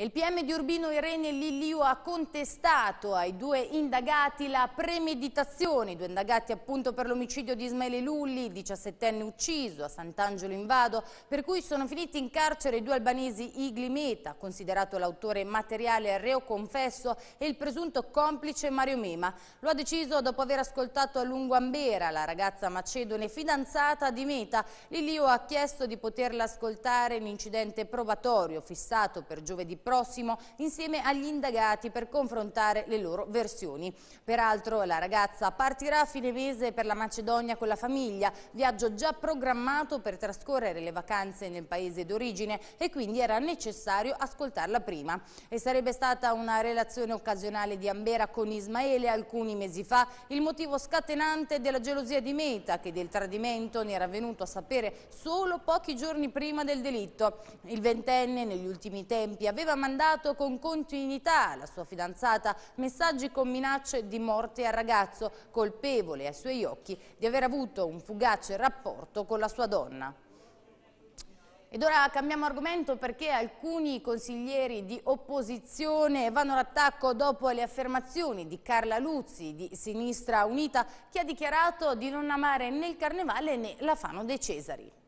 Il PM di Urbino Irene Lilliu ha contestato ai due indagati la premeditazione, i due indagati appunto per l'omicidio di Ismaele Lulli, 17enne ucciso a Sant'Angelo in Vado, per cui sono finiti in carcere i due albanesi Igli Meta, considerato l'autore materiale reo confesso, e il presunto complice Mario Mema. Lo ha deciso dopo aver ascoltato a lungo Ambera, la ragazza macedone fidanzata di Meta. Lilliu ha chiesto di poterla ascoltare in incidente probatorio fissato per giovedì prossimo prossimo insieme agli indagati per confrontare le loro versioni. Peraltro la ragazza partirà a fine mese per la Macedonia con la famiglia, viaggio già programmato per trascorrere le vacanze nel paese d'origine e quindi era necessario ascoltarla prima. E sarebbe stata una relazione occasionale di Ambera con Ismaele alcuni mesi fa, il motivo scatenante della gelosia di Meta che del tradimento ne era venuto a sapere solo pochi giorni prima del delitto. Il ventenne negli ultimi tempi aveva mandato con continuità alla sua fidanzata messaggi con minacce di morte al ragazzo, colpevole ai suoi occhi di aver avuto un fugace rapporto con la sua donna. Ed ora cambiamo argomento perché alcuni consiglieri di opposizione vanno all'attacco dopo le affermazioni di Carla Luzzi di Sinistra Unita che ha dichiarato di non amare né il carnevale né la Fano dei Cesari.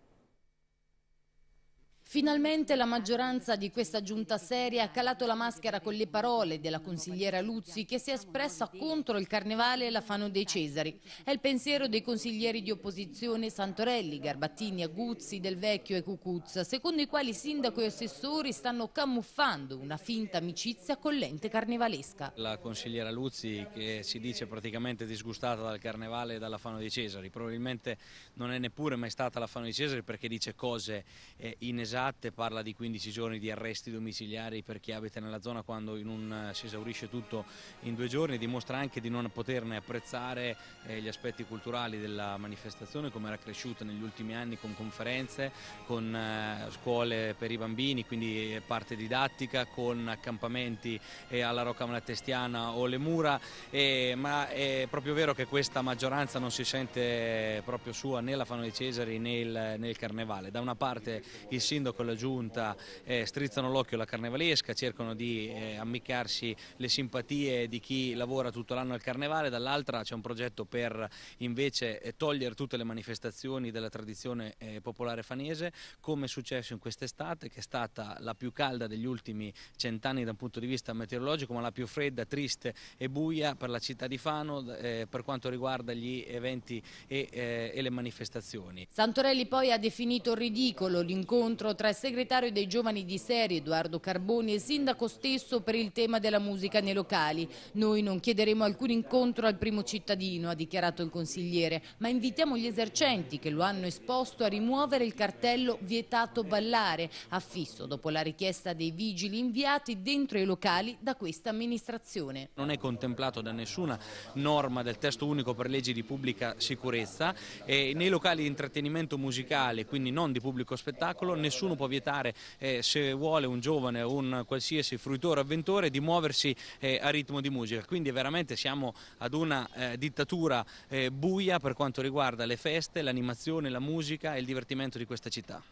Finalmente la maggioranza di questa giunta seria ha calato la maschera con le parole della consigliera Luzzi che si è espressa contro il carnevale e la Fano dei Cesari. È il pensiero dei consiglieri di opposizione Santorelli, Garbattini, Aguzzi, Del Vecchio e Cucuzza, secondo i quali sindaco e assessori stanno camuffando una finta amicizia con l'ente carnevalesca. La consigliera Luzzi che si dice praticamente disgustata dal carnevale e dalla Fano dei Cesari, probabilmente non è neppure mai stata la Fano dei Cesari perché dice cose eh, inesatte esatte, parla di 15 giorni di arresti domiciliari per chi abita nella zona quando un, eh, si esaurisce tutto in due giorni, dimostra anche di non poterne apprezzare eh, gli aspetti culturali della manifestazione come era cresciuta negli ultimi anni con conferenze, con eh, scuole per i bambini, quindi eh, parte didattica, con accampamenti eh, alla Rocca Malatestiana o le mura, eh, ma è proprio vero che questa maggioranza non si sente proprio sua né la Fano dei Cesari né il, né il Carnevale. Da una parte il sindaco d'accordo con la giunta, eh, strizzano l'occhio alla carnevalesca, cercano di eh, ammiccarsi le simpatie di chi lavora tutto l'anno al carnevale, dall'altra c'è un progetto per invece eh, togliere tutte le manifestazioni della tradizione eh, popolare fanese, come è successo in quest'estate che è stata la più calda degli ultimi cent'anni da un punto di vista meteorologico, ma la più fredda, triste e buia per la città di Fano eh, per quanto riguarda gli eventi e, eh, e le manifestazioni. Santorelli poi ha definito ridicolo l'incontro tra il segretario dei giovani di Serie, Edoardo Carboni, e il sindaco stesso per il tema della musica nei locali. Noi non chiederemo alcun incontro al primo cittadino, ha dichiarato il consigliere, ma invitiamo gli esercenti che lo hanno esposto a rimuovere il cartello vietato ballare, affisso dopo la richiesta dei vigili inviati dentro i locali da questa amministrazione. Non è contemplato da nessuna norma del testo unico per leggi di pubblica sicurezza e nei locali di intrattenimento musicale, quindi non di pubblico spettacolo, nessuno nessuno può vietare eh, se vuole un giovane o un qualsiasi fruitore avventore di muoversi eh, a ritmo di musica, quindi veramente siamo ad una eh, dittatura eh, buia per quanto riguarda le feste, l'animazione, la musica e il divertimento di questa città.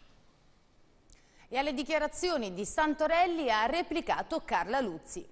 E alle dichiarazioni di Santorelli ha replicato Carla Luzzi.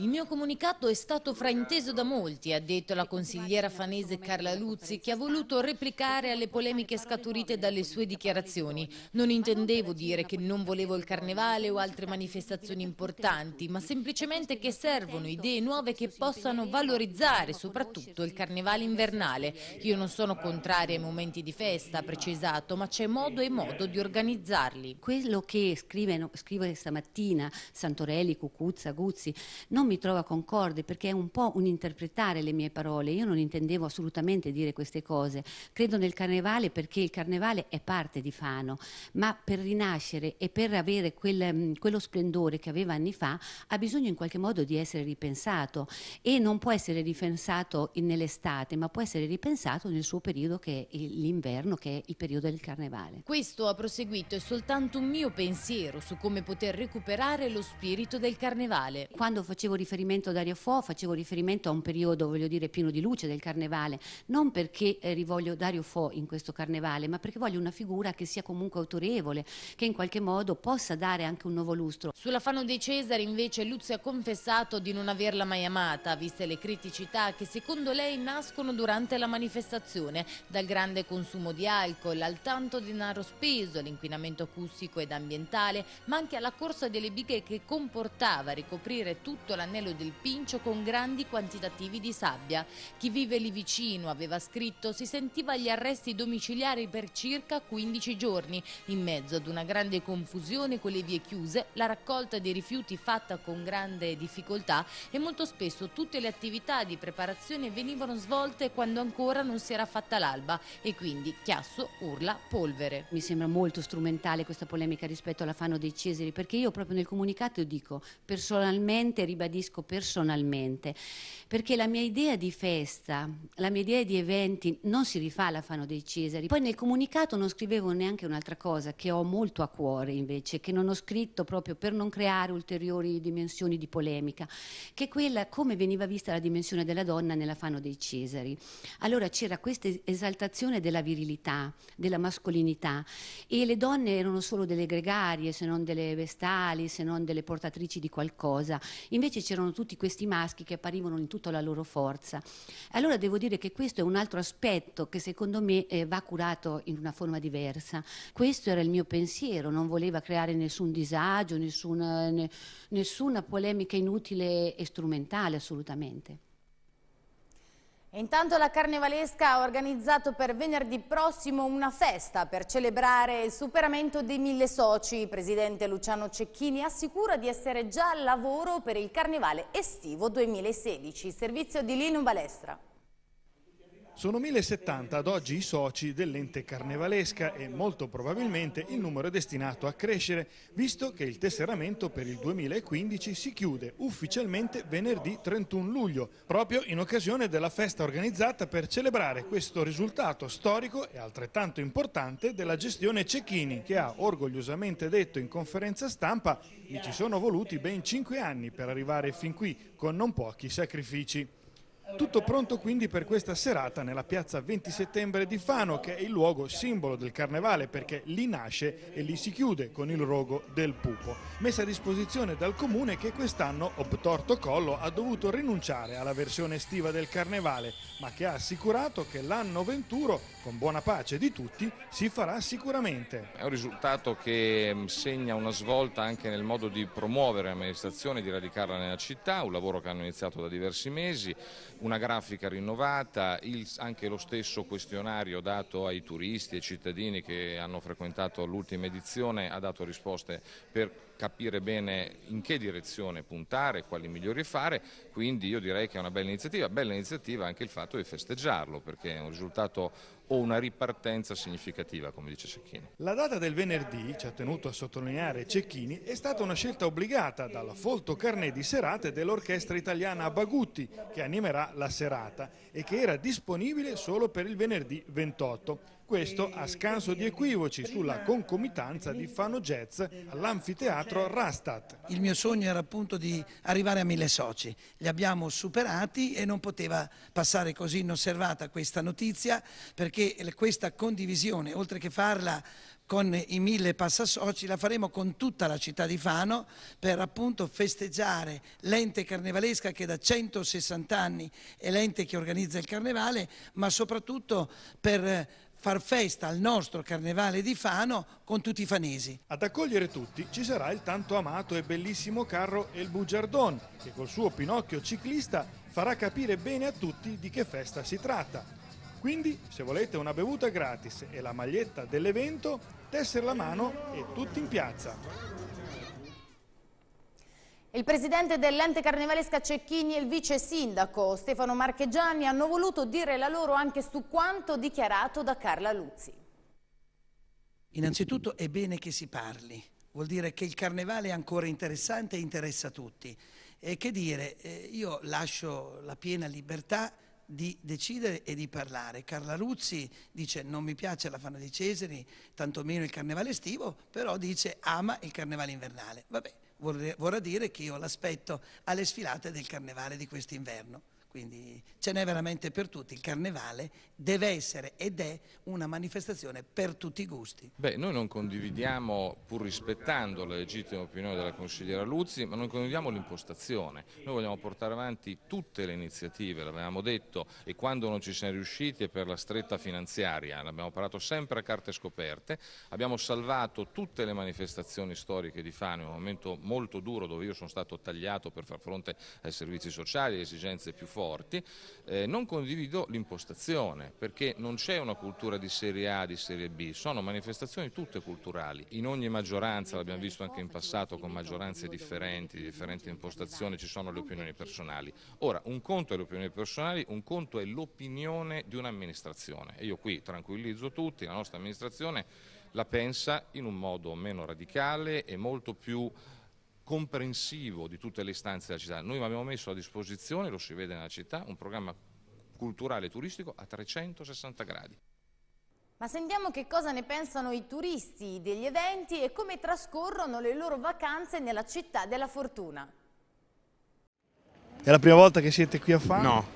Il mio comunicato è stato frainteso da molti, ha detto la consigliera fanese Carla Luzzi, che ha voluto replicare alle polemiche scaturite dalle sue dichiarazioni. Non intendevo dire che non volevo il carnevale o altre manifestazioni importanti, ma semplicemente che servono idee nuove che possano valorizzare soprattutto il carnevale invernale. Io non sono contraria ai momenti di festa, ha precisato, ma c'è modo e modo di organizzarli. Quello che scrivono, scrive stamattina Santorelli, Cucuzza, Guzzi, non mi trova concorde perché è un po' un interpretare le mie parole. Io non intendevo assolutamente dire queste cose. Credo nel carnevale perché il carnevale è parte di Fano, ma per rinascere e per avere quel, mm, quello splendore che aveva anni fa ha bisogno in qualche modo di essere ripensato e non può essere ripensato nell'estate, ma può essere ripensato nel suo periodo che è l'inverno, che è il periodo del carnevale. Questo ha proseguito è soltanto un mio pensiero su come poter recuperare lo spirito del carnevale. Quando facevo riferimento ad Aria Fo, facevo riferimento a un periodo, voglio dire, pieno di luce del carnevale, non perché eh, rivoglio Dario Fo in questo carnevale, ma perché voglio una figura che sia comunque autorevole, che in qualche modo possa dare anche un nuovo lustro. Sulla Fano dei Cesari invece Luzzi ha confessato di non averla mai amata, viste le criticità che secondo lei nascono durante la manifestazione, dal grande consumo di alcol al tanto denaro speso, all'inquinamento acustico ed ambientale, ma anche alla corsa delle bighe che comportava ricoprire tutto l'antico Cannello del Pincio con grandi quantitativi di sabbia. Chi vive lì vicino, aveva scritto, si sentiva agli arresti domiciliari per circa 15 giorni, in mezzo ad una grande confusione con le vie chiuse, la raccolta dei rifiuti fatta con grande difficoltà e molto spesso tutte le attività di preparazione venivano svolte quando ancora non si era fatta l'alba e quindi chiasso, urla, polvere. Mi sembra molto strumentale questa polemica rispetto alla Fano dei Cesari perché io proprio nel comunicato dico personalmente ribadisco gradisco personalmente, perché la mia idea di festa, la mia idea di eventi non si rifà alla Fano dei Cesari. Poi nel comunicato non scrivevo neanche un'altra cosa che ho molto a cuore invece, che non ho scritto proprio per non creare ulteriori dimensioni di polemica, che è quella come veniva vista la dimensione della donna nella Fano dei Cesari. Allora c'era questa esaltazione della virilità, della mascolinità e le donne erano solo delle gregarie, se non delle vestali, se non delle portatrici di qualcosa. Invece invece c'erano tutti questi maschi che apparivano in tutta la loro forza. Allora devo dire che questo è un altro aspetto che secondo me eh, va curato in una forma diversa. Questo era il mio pensiero, non voleva creare nessun disagio, nessuna, eh, ne, nessuna polemica inutile e strumentale assolutamente. Intanto la Carnevalesca ha organizzato per venerdì prossimo una festa per celebrare il superamento dei mille soci. Il presidente Luciano Cecchini assicura di essere già al lavoro per il Carnevale estivo 2016. Servizio di Lino Balestra. Sono 1070 ad oggi i soci dell'ente carnevalesca e molto probabilmente il numero è destinato a crescere, visto che il tesseramento per il 2015 si chiude ufficialmente venerdì 31 luglio, proprio in occasione della festa organizzata per celebrare questo risultato storico e altrettanto importante della gestione Cecchini, che ha orgogliosamente detto in conferenza stampa mi ci sono voluti ben 5 anni per arrivare fin qui, con non pochi sacrifici. Tutto pronto quindi per questa serata nella piazza 20 settembre di Fano che è il luogo simbolo del carnevale perché lì nasce e lì si chiude con il rogo del pupo. Messa a disposizione dal comune che quest'anno, obtorto collo, ha dovuto rinunciare alla versione estiva del carnevale ma che ha assicurato che l'anno 21, con buona pace di tutti, si farà sicuramente. È un risultato che mm, segna una svolta anche nel modo di promuovere l'amministrazione, di radicarla nella città, un lavoro che hanno iniziato da diversi mesi una grafica rinnovata, il, anche lo stesso questionario dato ai turisti e cittadini che hanno frequentato l'ultima edizione ha dato risposte per capire bene in che direzione puntare, quali migliori fare, quindi io direi che è una bella iniziativa, bella iniziativa anche il fatto di festeggiarlo perché è un risultato o una ripartenza significativa, come dice Cecchini. La data del venerdì, ci ha tenuto a sottolineare Cecchini, è stata una scelta obbligata dalla folto carnet di serate dell'orchestra italiana a Bagutti, che animerà la serata e che era disponibile solo per il venerdì 28. Questo a scanso di equivoci sulla concomitanza di Fano Jazz all'anfiteatro Rastat. Il mio sogno era appunto di arrivare a mille soci. Li abbiamo superati e non poteva passare così inosservata questa notizia perché questa condivisione, oltre che farla con i mille passasoci, la faremo con tutta la città di Fano per appunto festeggiare l'ente carnevalesca che da 160 anni è l'ente che organizza il carnevale, ma soprattutto per far festa al nostro carnevale di Fano con tutti i fanesi. Ad accogliere tutti ci sarà il tanto amato e bellissimo carro El Bugiardon che col suo Pinocchio ciclista farà capire bene a tutti di che festa si tratta. Quindi se volete una bevuta gratis e la maglietta dell'evento, tessere la mano e tutti in piazza. Il presidente dell'ente carnevalesca Cecchini e il vice sindaco Stefano Marchegiani hanno voluto dire la loro anche su quanto dichiarato da Carla Luzzi. Innanzitutto è bene che si parli, vuol dire che il carnevale è ancora interessante e interessa tutti. E che dire, eh, io lascio la piena libertà di decidere e di parlare. Carla Luzzi dice non mi piace la Fana di Cesari, tantomeno il carnevale estivo, però dice ama il carnevale invernale. Vabbè vorrà dire che io l'aspetto alle sfilate del carnevale di quest'inverno quindi ce n'è veramente per tutti. Il carnevale deve essere ed è una manifestazione per tutti i gusti. Beh, noi non condividiamo, pur rispettando la legittima opinione della consigliera Luzzi, ma non condividiamo l'impostazione. Noi vogliamo portare avanti tutte le iniziative, l'avevamo detto, e quando non ci siamo riusciti è per la stretta finanziaria, l'abbiamo parlato sempre a carte scoperte, abbiamo salvato tutte le manifestazioni storiche di Fano, in un momento molto duro dove io sono stato tagliato per far fronte ai servizi sociali, alle esigenze più forti forti, eh, non condivido l'impostazione perché non c'è una cultura di serie A, di serie B, sono manifestazioni tutte culturali, in ogni maggioranza, l'abbiamo visto anche in passato con maggioranze differenti, di differenti impostazioni, ci sono le opinioni personali. Ora, un conto è le opinioni personali, un conto è l'opinione di un'amministrazione e io qui tranquillizzo tutti, la nostra amministrazione la pensa in un modo meno radicale e molto più comprensivo di tutte le istanze della città. Noi abbiamo messo a disposizione, lo si vede nella città, un programma culturale e turistico a 360 gradi. Ma sentiamo che cosa ne pensano i turisti degli eventi e come trascorrono le loro vacanze nella città della fortuna. È la prima volta che siete qui a Fano? No,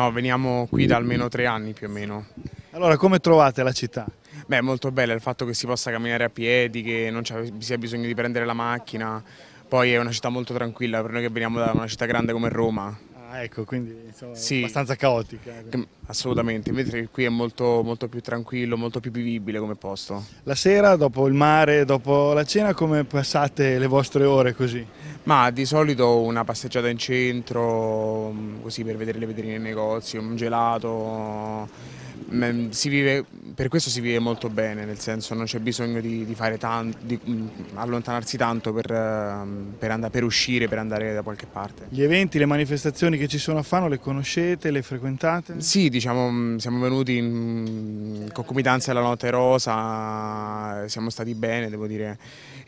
no, veniamo qui da almeno tre anni più o meno. Allora, come trovate la città? Beh, molto bella il fatto che si possa camminare a piedi, che non ci sia bisogno di prendere la macchina, poi è una città molto tranquilla per noi che veniamo da una città grande come Roma. Ah, ecco, quindi insomma, sì. abbastanza caotica. Eh. Assolutamente, mentre qui è molto, molto più tranquillo, molto più vivibile come posto. La sera, dopo il mare, dopo la cena, come passate le vostre ore così? Ma di solito una passeggiata in centro, mm, così per vedere le vetrine nei negozi, un gelato Vive, per questo si vive molto bene, nel senso non c'è bisogno di, di, tanto, di mm, allontanarsi tanto per, ehm, per, andare, per, uscire, per andare da qualche parte. Gli eventi, le manifestazioni che ci sono a Fano le conoscete, le frequentate? Sì, diciamo, mm, siamo venuti in concomitanza alla Notte Rosa, siamo stati bene, devo dire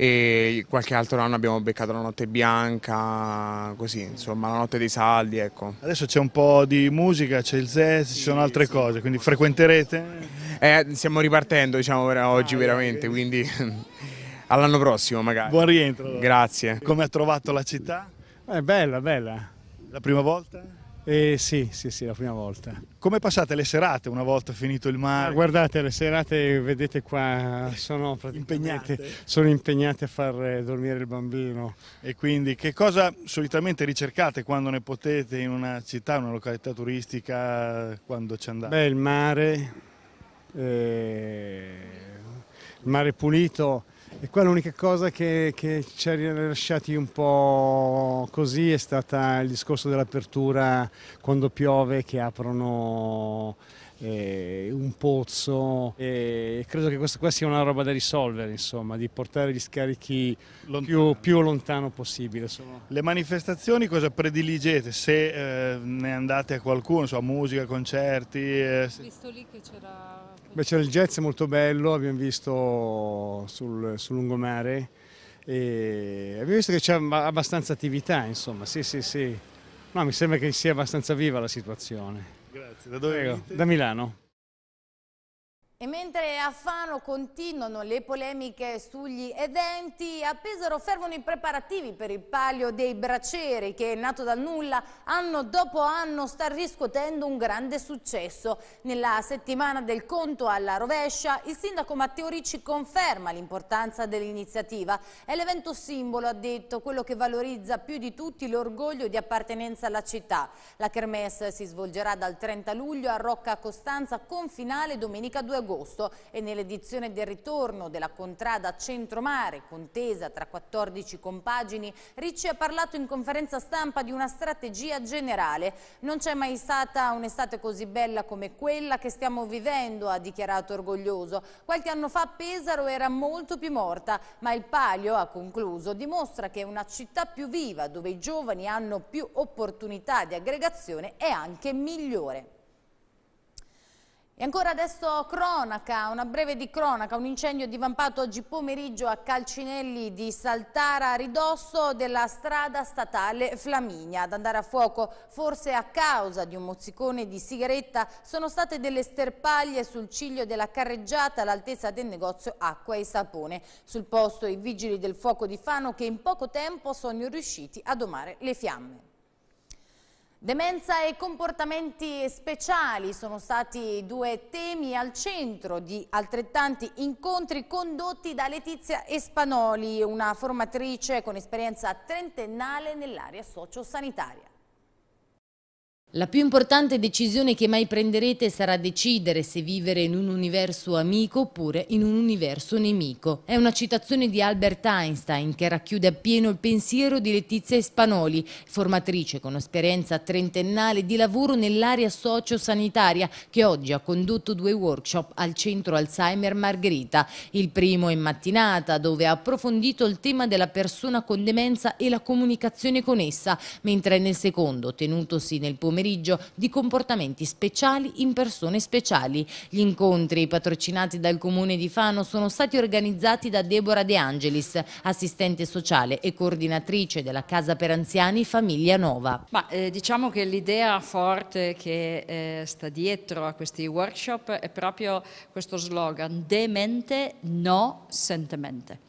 e qualche altro anno abbiamo beccato la notte bianca, così insomma la notte dei saldi. Ecco. Adesso c'è un po' di musica, c'è il zest, sì, ci sono altre sì, cose, quindi frequenterete? Eh, stiamo ripartendo diciamo oggi ah, veramente, eh. quindi all'anno prossimo magari. Buon rientro. Allora. Grazie. Come ha trovato la città? È eh, bella, bella. La prima volta? Eh, sì, sì, sì, la prima volta. Come passate le serate una volta finito il ah, mare? Ah, guardate, le serate, vedete qua, sono praticamente impegnate. Sono impegnate a far eh, dormire il bambino. E quindi che cosa solitamente ricercate quando ne potete in una città, una località turistica, quando ci andate? Beh, il mare, eh, il mare pulito e qua l'unica cosa che, che ci ha lasciati un po' così è stata il discorso dell'apertura quando piove che aprono eh, un pozzo e credo che questa qua sia una roba da risolvere, insomma, di portare gli scarichi lontano. Più, più, lontano possibile. Sono... Le manifestazioni cosa prediligete? Se eh, ne andate a qualcuno, so, musica, concerti? Eh... Visto lì che c'era Beh, c'era il jazz molto bello, abbiamo visto sul, sul lungomare e abbiamo visto che c'è abbastanza attività, insomma, sì, sì, sì. No, mi sembra che sia abbastanza viva la situazione. Grazie, da dove Prego, Da Milano. E mentre a Fano continuano le polemiche sugli eventi, a Pesaro fervono i preparativi per il palio dei braceri che, nato dal nulla, anno dopo anno sta riscuotendo un grande successo. Nella settimana del conto alla rovescia, il sindaco Matteo Ricci conferma l'importanza dell'iniziativa. È l'evento simbolo, ha detto, quello che valorizza più di tutti l'orgoglio di appartenenza alla città. La Kermesse si svolgerà dal 30 luglio a Rocca Costanza con finale domenica 2 agosto agosto e nell'edizione del ritorno della contrada Centromare, contesa tra 14 compagini, Ricci ha parlato in conferenza stampa di una strategia generale. Non c'è mai stata un'estate così bella come quella che stiamo vivendo, ha dichiarato orgoglioso. Qualche anno fa Pesaro era molto più morta, ma il Palio, ha concluso, dimostra che è una città più viva, dove i giovani hanno più opportunità di aggregazione è anche migliore. E ancora adesso cronaca, una breve di cronaca, un incendio divampato oggi pomeriggio a Calcinelli di Saltara a ridosso della strada statale Flaminia. Ad andare a fuoco, forse a causa di un mozzicone di sigaretta, sono state delle sterpaglie sul ciglio della carreggiata all'altezza del negozio Acqua e Sapone. Sul posto i vigili del fuoco di Fano che in poco tempo sono riusciti a domare le fiamme. Demenza e comportamenti speciali sono stati due temi al centro di altrettanti incontri condotti da Letizia Espanoli, una formatrice con esperienza trentennale nell'area sociosanitaria. La più importante decisione che mai prenderete sarà decidere se vivere in un universo amico oppure in un universo nemico. È una citazione di Albert Einstein che racchiude appieno il pensiero di Letizia Espanoli, formatrice con esperienza trentennale di lavoro nell'area sociosanitaria che oggi ha condotto due workshop al centro Alzheimer Margherita. Il primo in mattinata dove ha approfondito il tema della persona con demenza e la comunicazione con essa, mentre nel secondo, tenutosi nel pomeriggio, pomeriggio di comportamenti speciali in persone speciali. Gli incontri patrocinati dal Comune di Fano sono stati organizzati da Deborah De Angelis, assistente sociale e coordinatrice della Casa per Anziani Famiglia Nova. Ma, eh, diciamo che l'idea forte che eh, sta dietro a questi workshop è proprio questo slogan, demente no sentemente.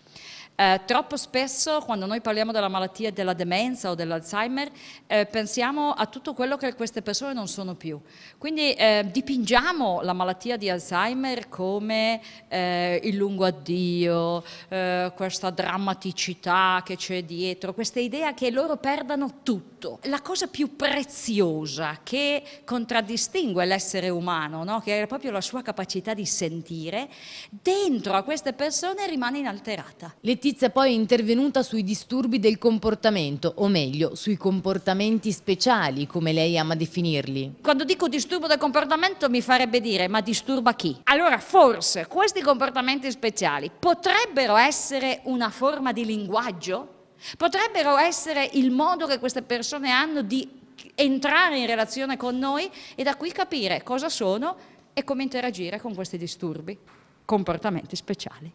Eh, troppo spesso quando noi parliamo della malattia della demenza o dell'Alzheimer eh, pensiamo a tutto quello che queste persone non sono più. Quindi eh, dipingiamo la malattia di Alzheimer come eh, il lungo addio, eh, questa drammaticità che c'è dietro, questa idea che loro perdano tutto. La cosa più preziosa che contraddistingue l'essere umano, no? che è proprio la sua capacità di sentire, dentro a queste persone rimane inalterata. Le giustizia poi è intervenuta sui disturbi del comportamento, o meglio, sui comportamenti speciali, come lei ama definirli. Quando dico disturbo del comportamento mi farebbe dire, ma disturba chi? Allora forse questi comportamenti speciali potrebbero essere una forma di linguaggio? Potrebbero essere il modo che queste persone hanno di entrare in relazione con noi e da qui capire cosa sono e come interagire con questi disturbi, comportamenti speciali.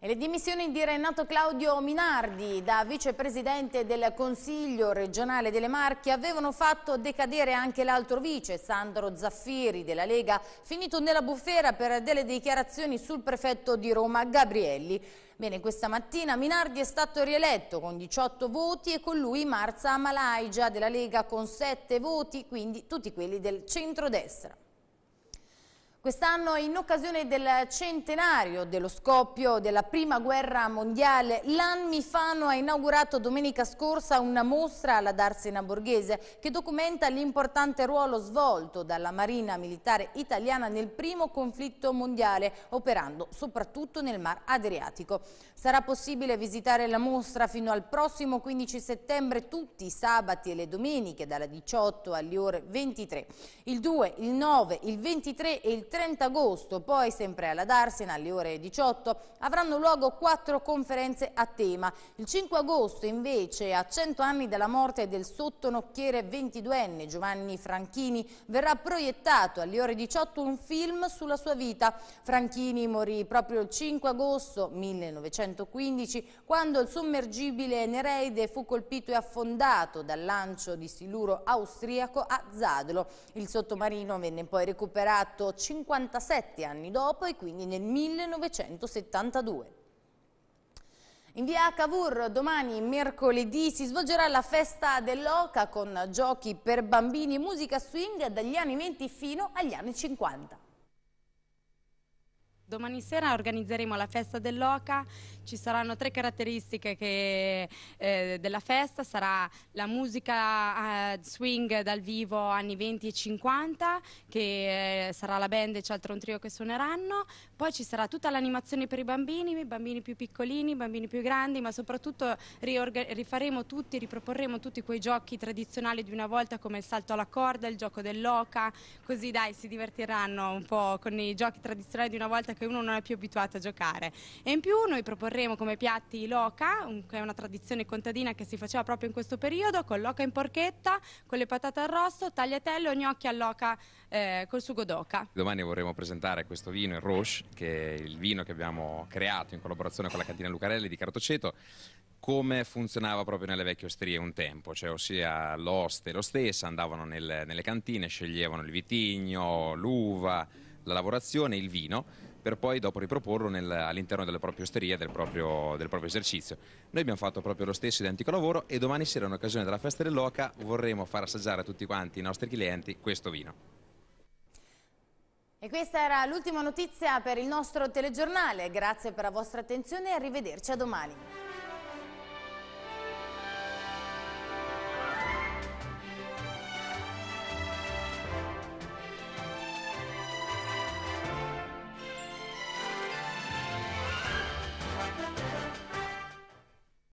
E le dimissioni di Renato Claudio Minardi da vicepresidente del Consiglio regionale delle Marche avevano fatto decadere anche l'altro vice, Sandro Zaffiri della Lega, finito nella bufera per delle dichiarazioni sul prefetto di Roma, Gabrielli. Bene, questa mattina Minardi è stato rieletto con 18 voti e con lui Marza Malaigia della Lega con 7 voti, quindi tutti quelli del centrodestra. Quest'anno, in occasione del centenario dello scoppio della Prima Guerra Mondiale, l'ANMI Fano ha inaugurato domenica scorsa una mostra alla Darsena Borghese che documenta l'importante ruolo svolto dalla Marina Militare Italiana nel primo conflitto mondiale, operando soprattutto nel Mar Adriatico. Sarà possibile visitare la mostra fino al prossimo 15 settembre tutti i sabati e le domeniche dalle 18 alle ore 23. Il 2, il 9, il 23 e il 30 agosto, poi sempre alla Darsena alle ore 18, avranno luogo quattro conferenze a tema. Il 5 agosto invece, a 100 anni dalla morte del sottonocchiere 22enne Giovanni Franchini, verrà proiettato alle ore 18 un film sulla sua vita. Franchini morì proprio il 5 agosto 1915 quando il sommergibile Nereide fu colpito e affondato dal lancio di siluro austriaco a Zadlo. Il sottomarino venne poi recuperato 50 57 anni dopo e quindi nel 1972. In via Cavour domani mercoledì si svolgerà la festa dell'Oca con giochi per bambini e musica swing dagli anni 20 fino agli anni 50. Domani sera organizzeremo la festa dell'Oca, ci saranno tre caratteristiche che, eh, della festa, sarà la musica eh, swing dal vivo anni 20 e 50, che eh, sarà la band e c'è altro trio che suoneranno, poi ci sarà tutta l'animazione per i bambini, i bambini più piccolini, i bambini più grandi, ma soprattutto rifaremo tutti, riproporremo tutti quei giochi tradizionali di una volta come il salto alla corda, il gioco dell'Oca, così dai si divertiranno un po' con i giochi tradizionali di una volta che uno non è più abituato a giocare. E in più noi proporremo come piatti loca, che è una tradizione contadina che si faceva proprio in questo periodo, con loca in porchetta, con le patate arrosto, o gnocchi all'oca eh, col sugo d'oca. Domani vorremmo presentare questo vino, il Roche, che è il vino che abbiamo creato in collaborazione con la cantina Lucarelli di Cartoceto come funzionava proprio nelle vecchie osterie un tempo, cioè ossia l'oste e lo stesso andavano nel, nelle cantine, sceglievano il vitigno, l'uva, la lavorazione, il vino per poi dopo riproporlo nel, all'interno delle proprie osterie, del proprio, del proprio, esercizio. Noi abbiamo fatto proprio lo stesso identico lavoro e domani sera in occasione della festa dell'Oca vorremmo far assaggiare a tutti quanti i nostri clienti questo vino. E questa era l'ultima notizia per il nostro telegiornale, grazie per la vostra attenzione e arrivederci a domani.